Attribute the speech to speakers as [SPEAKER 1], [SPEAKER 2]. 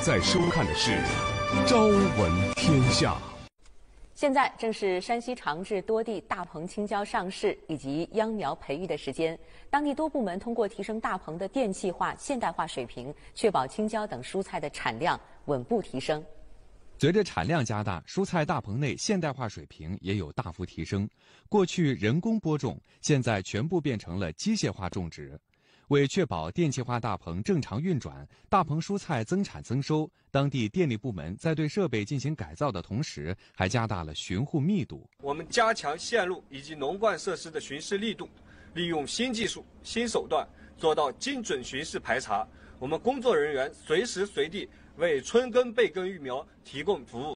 [SPEAKER 1] 在收看的是《朝闻天下》。
[SPEAKER 2] 现在正是山西长治多地大棚青椒上市以及秧苗培育的时间。当地多部门通过提升大棚的电气化、现代化水平，确保青椒等蔬菜的产量稳步提升。
[SPEAKER 3] 随着产量加大，蔬菜大棚内现代化水平也有大幅提升。过去人工播种，现在全部变成了机械化种植。为确保电气化大棚正常运转，大棚蔬菜增产增收，当地电力部门在对设备进行改造的同时，还加大了巡护密度。
[SPEAKER 4] 我们加强线路以及农灌设施的巡视力度，利用新技术、新手段，做到精准巡视排查。我们工作人员随时随地为春耕备耕育苗提供服务。